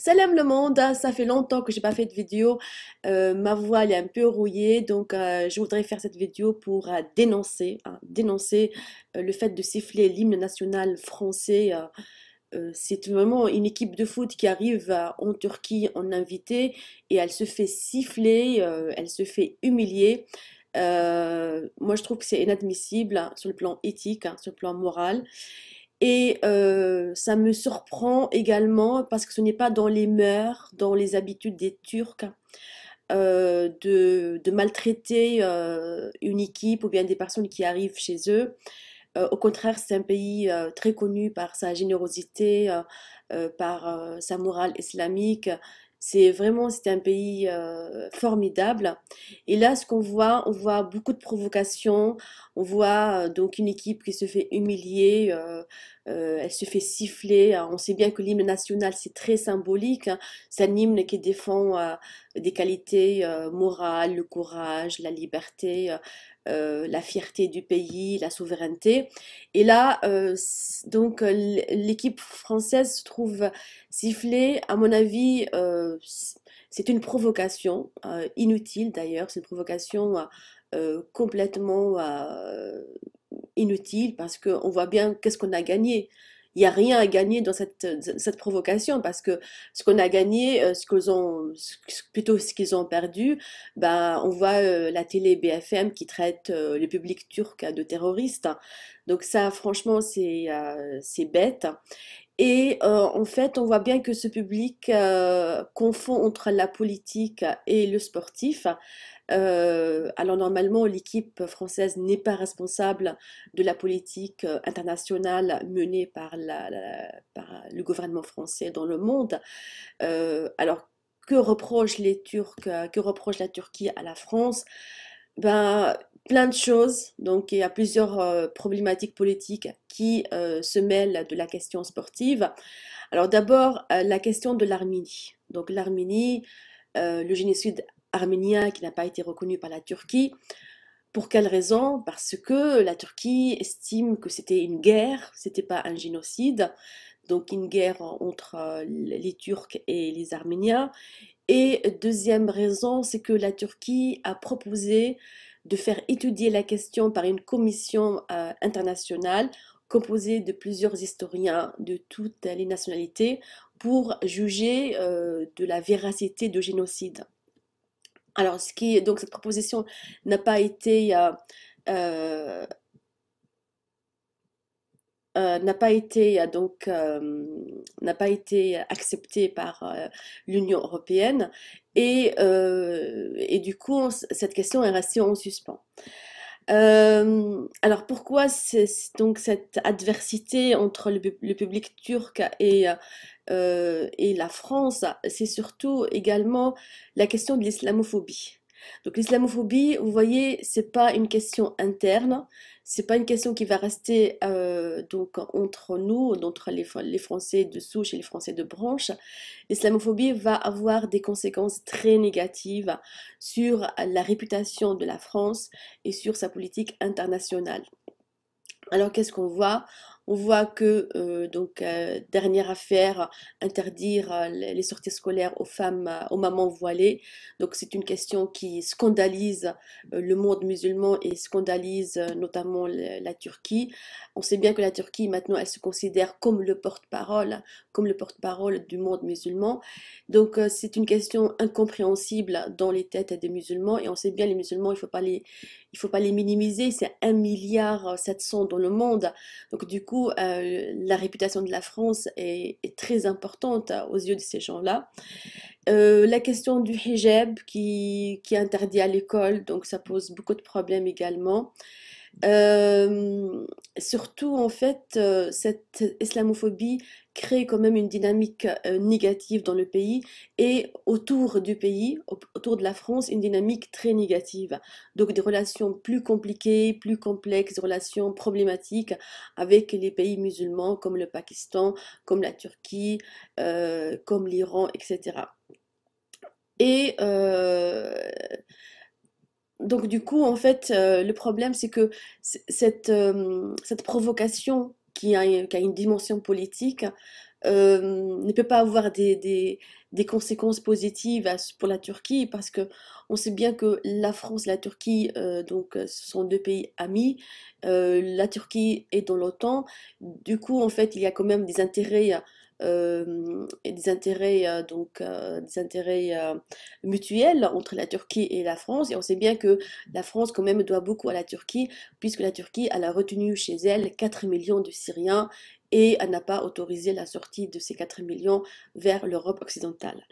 Salam le monde, hein, ça fait longtemps que j'ai pas fait de vidéo, euh, ma voix est un peu rouillée, donc euh, je voudrais faire cette vidéo pour euh, dénoncer, hein, dénoncer le fait de siffler l'hymne national français. c'est vraiment une équipe de foot qui arrive en Turquie en invité et elle se fait siffler, elle se fait humilier. moi je trouve que c'est inadmissible hein, sur le plan éthique, sur le plan moral. Et euh, ça me surprend également parce que ce n'est pas dans les mœurs, dans les habitudes des Turcs euh, de, maltraiter euh, une équipe ou bien des personnes qui arrivent chez eux. au contraire, c'est un pays très connu par sa générosité, par sa morale islamique. C'est vraiment, c'est un pays euh, formidable. Et là, ce qu'on voit, on voit beaucoup de provocations. On voit euh, donc une équipe qui se fait humilier euh, euh, elle se fait siffler. Hein. On sait bien que l'hymne national, c'est très symbolique. Hein. C'est un hymne qui défend euh, des qualités euh, morales, le courage, la liberté, la fierté du pays, la souveraineté. Et là, donc l'équipe française se trouve sifflée. À mon avis, c'est une provocation inutile d'ailleurs. C'est une provocation complètement inutile parce qu'on voit bien qu'est-ce qu'on a gagné. Il n'y a rien à gagner dans cette, provocation parce que ce qu'on a gagné, euh, ce qu'ils ont, plutôt ce qu'ils ont perdu, ben, on voit euh, la télé BFM qui traite euh, le public turc de terroristes. Donc ça, franchement, c'est bête. Et en fait, on voit bien que ce public confond entre la politique et le sportif. Euh, alors normalement, l'équipe française n'est pas responsable de la politique euh, internationale menée par, la, le gouvernement français dans le monde. Euh, alors que reprochent les Turcs, que reproche la Turquie à la France ben, plein de choses. Donc, il y a plusieurs problématiques politiques qui se mêlent de la question sportive. Alors, d'abord, la question de l'Arménie. Donc, l'Arménie, le génocide arménien qui n'a pas été reconnu par la Turquie. Pour quelle raison Parce que la Turquie estime que c'était une guerre, c'était pas un génocide, donc une guerre entre euh, les Turcs et les Arméniens. Et deuxième raison, c'est que la Turquie a proposé de faire étudier la question par une commission euh, internationale composée de plusieurs historiens de toutes les nationalités pour juger euh, de la véracité du génocide. Alors, qui, donc cette proposition n'a pas été euh, euh, euh, n'a pas été donc n'a pas été acceptée par l'Union européenne et, et, du coup cette question est restée en suspens. Euh, alors pourquoi c'est donc cette adversité entre le, public turc et, euh, et la France C'est surtout également la question de l'islamophobie. Donc l'islamophobie, vous voyez, c'est pas une question interne, c'est pas une question qui va rester euh, donc entre nous, entre les, les, Français de souche et les Français de branche. L'islamophobie va avoir des conséquences très négatives sur la réputation de la France et sur sa politique internationale. Alors qu'est-ce qu'on voit on voit que, euh, donc, euh, dernière affaire, interdire euh, les sorties scolaires aux femmes, aux mamans voilées. Donc, c'est une question qui scandalise le monde musulman et scandalise notamment la, Turquie. On sait bien que la Turquie, maintenant, elle se considère comme le porte-parole, comme le porte-parole du monde musulman. Donc, c'est une question incompréhensible dans les têtes des musulmans. Et on sait bien, les musulmans, il ne faut, pas les, faut pas les minimiser. C'est 1 milliard 700 dans le monde. Donc, du coup, euh, la réputation de la France est, très importante hein, aux yeux de ces gens-là. Euh, la question du hijab qui, est interdit à l'école, donc ça pose beaucoup de problèmes également. Euh, surtout en fait, cette islamophobie crée quand même une dynamique euh, négative dans le pays et autour du pays, autour de la France, une dynamique très négative. Donc des relations plus compliquées, plus complexes, des relations problématiques avec les pays musulmans comme le Pakistan, comme la Turquie, euh, comme l'Iran, etc. Et euh, donc du coup, en fait, le problème, c'est que cette, cette provocation qui a, une dimension politique, euh, ne peut pas avoir des, conséquences positives pour la Turquie parce que on sait bien que la France et la Turquie euh, donc euh, sont deux pays amis. Euh, la Turquie est dans l'OTAN. Du coup, en fait, il y a quand même des intérêts euh, et des intérêts, euh, donc, euh, des intérêts mutuels entre la Turquie et la France. Et on sait bien que la France, quand même, doit beaucoup à la Turquie, puisque la Turquie elle a retenu chez elle 4 millions de Syriens et elle n'a pas autorisé la sortie de ces 4 millions vers l'Europe occidentale.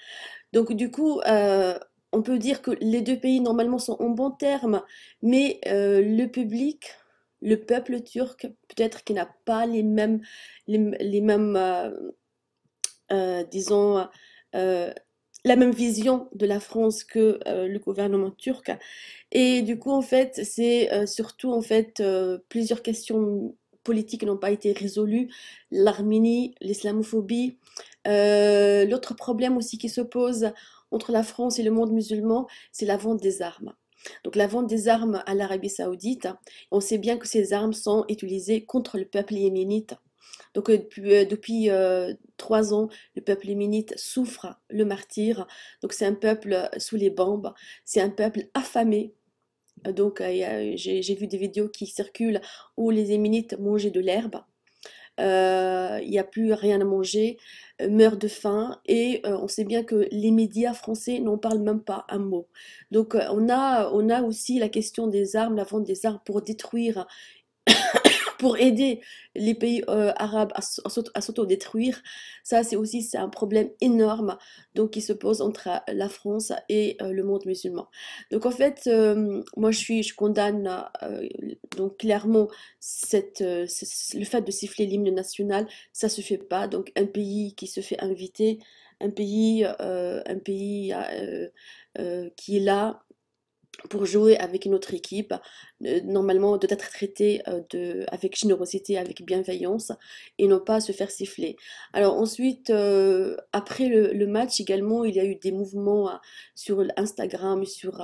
Donc du coup, on peut dire que les deux pays normalement sont en bon terme mais le public, le peuple turc, peut-être qu'il n'a pas les mêmes, les, mêmes euh, disons, euh, la même vision de la France que euh, le gouvernement turc. Et du coup, en fait, c'est surtout en fait plusieurs questions politiques n'ont pas été résolues. L'Arménie, l'islamophobie. L'autre problème aussi qui se pose entre la France et le monde musulman, c'est la vente des armes. Donc la vente des armes à l'Arabie saoudite, on sait bien que ces armes sont utilisées contre le peuple yéménite. Donc euh, depuis, euh, depuis euh, trois ans, le peuple éminite souffre le martyr. Donc c'est un peuple sous les bombes, c'est un peuple affamé. Donc j'ai vu des vidéos qui circulent où les yéménites mangeaient de l'herbe. Il n'y a plus rien à manger, meurent de faim et on sait bien que les médias français n'en parlent même pas un mot. Donc on a, on a aussi la question des armes, la vente des armes pour détruire pour aider les pays euh, arabes à, s'autodétruire. Ça, c'est aussi c'est un problème énorme donc, qui se pose entre euh, la France et euh, le monde musulman. Donc en fait, moi je, suis, je condamne donc, clairement cette, le fait de siffler l'hymne national, ça se fait pas. Donc un pays qui se fait inviter, un pays, un pays qui est là pour jouer avec une autre équipe, euh, normalement de être traité euh, avec générosité, avec bienveillance et non pas se faire siffler. Alors ensuite, euh, après le, match également, il y a eu des mouvements sur Instagram, sur,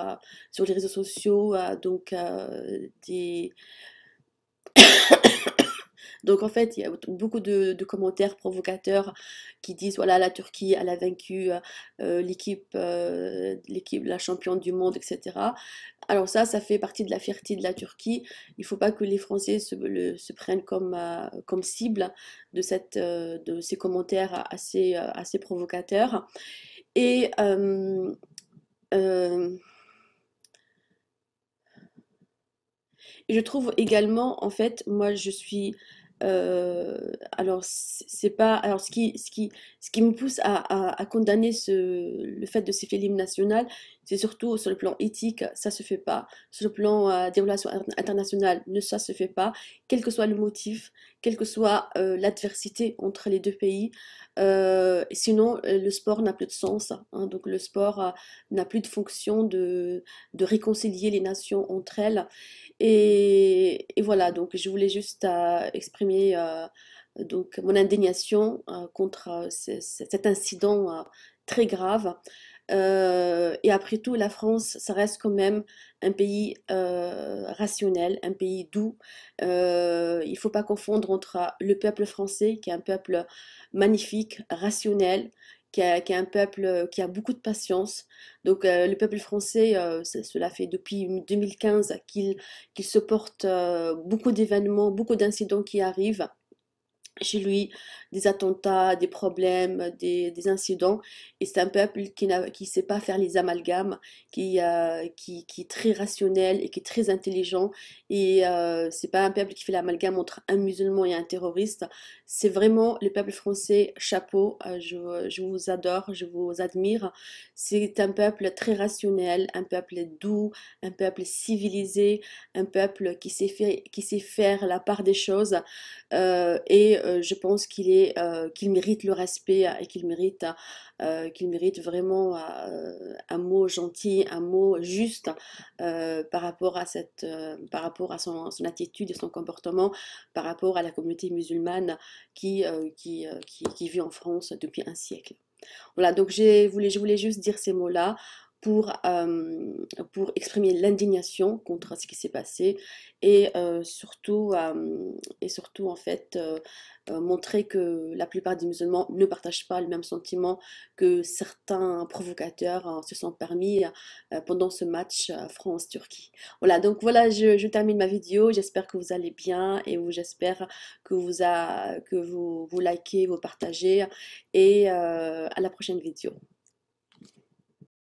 sur les réseaux sociaux, donc des donc en fait, il y a beaucoup de, commentaires provocateurs qui disent voilà, la Turquie, elle a vaincu euh, euh, l'équipe, euh, l'équipe, la championne du monde, etc. Alors ça, ça fait partie de la fierté de la Turquie. Il ne faut pas que les Français se, prennent comme, comme cible de, cette, de ces commentaires assez, assez provocateurs. et je trouve également, en fait, moi je suis euh, alors c'est pas alors ce qui ce qui ce qui me pousse à, à, condamner ce, le fait de ces films nationales, c'est surtout sur le plan éthique, ça se fait pas. Sur le plan euh, des relations internationales, ne ça se fait pas. Quel que soit le motif, quelle que soit euh, l'adversité entre les deux pays, euh, sinon le sport n'a plus de sens. Hein. donc le sport n'a plus de fonction de, de, réconcilier les nations entre elles. Et, voilà, donc je voulais juste exprimer donc mon indignation contre cet incident très grave. Euh, et après tout, la France, ça reste quand même un pays euh, rationnel, un pays doux. Euh, il ne faut pas confondre entre le peuple français, qui est un peuple magnifique, rationnel, qui est un peuple qui a beaucoup de patience. Donc le peuple français, cela fait depuis 2015 qu'il supporte se porte beaucoup d'événements, beaucoup d'incidents qui arrivent chez lui des attentats, des problèmes, des, incidents. Et c'est un peuple qui ne sait pas faire les amalgames, euh, qui, qui, est très rationnel et qui est très intelligent. Et euh, ce n'est pas un peuple qui fait l'amalgame entre un musulman et un terroriste. C'est vraiment le peuple français, chapeau, euh, je, vous adore, je vous admire. C'est un peuple très rationnel, un peuple doux, un peuple civilisé, un peuple qui sait, qui sait faire la part des choses. et euh, je pense qu'il est euh, qu'il mérite le respect euh, et qu'il mérite qu'il mérite vraiment un mot gentil, un mot juste par rapport à cette par rapport à son, attitude et son comportement par rapport à la communauté musulmane qui qui, qui, vit en France depuis un siècle. Voilà, donc j'ai voulais, je voulais juste dire ces mots-là pour, euh, pour exprimer l'indignation contre ce qui s'est passé et euh, surtout, euh, et surtout en fait montrer que la plupart des musulmans ne partagent pas le même sentiment que certains provocateurs hein, se sont permis pendant ce match France-Turquie. Voilà, donc voilà, je, termine ma vidéo. J'espère que vous allez bien et j'espère que, vous, a, que vous, vous likez, vous partagez et à la prochaine vidéo.